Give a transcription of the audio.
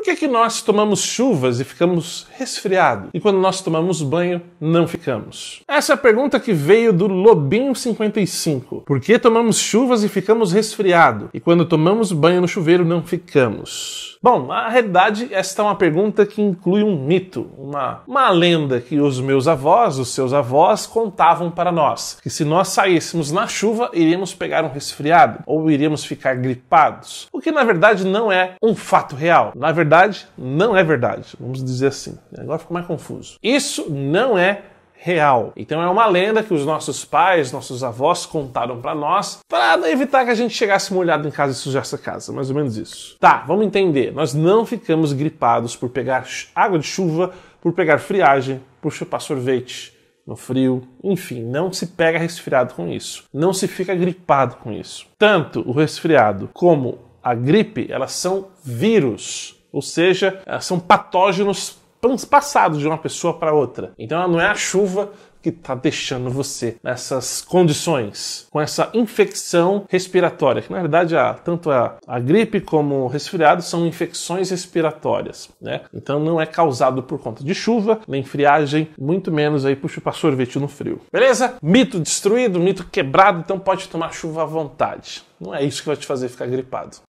Por que, que nós tomamos chuvas e ficamos resfriados? E quando nós tomamos banho, não ficamos? Essa é a pergunta que veio do Lobinho55. Por que tomamos chuvas e ficamos resfriados? E quando tomamos banho no chuveiro, não ficamos? Bom, na realidade, esta é uma pergunta que inclui um mito, uma, uma lenda que os meus avós, os seus avós, contavam para nós. Que se nós saíssemos na chuva, iríamos pegar um resfriado ou iríamos ficar gripados. O que na verdade não é um fato real. Na verdade, verdade não é verdade, vamos dizer assim. Agora ficou mais confuso. Isso não é real. Então é uma lenda que os nossos pais, nossos avós contaram para nós para evitar que a gente chegasse molhado em casa e sujasse a casa, mais ou menos isso. Tá, vamos entender. Nós não ficamos gripados por pegar água de chuva, por pegar friagem, por chupar sorvete no frio, enfim, não se pega resfriado com isso. Não se fica gripado com isso. Tanto o resfriado como a gripe, elas são vírus ou seja, eh, são patógenos passados de uma pessoa para outra. Então não é a chuva que está deixando você nessas condições, com essa infecção respiratória, que na verdade a, tanto a, a gripe como o resfriado são infecções respiratórias, né? Então não é causado por conta de chuva, nem friagem, muito menos aí por para sorvete no frio. Beleza? Mito destruído, mito quebrado, então pode tomar chuva à vontade. Não é isso que vai te fazer ficar gripado.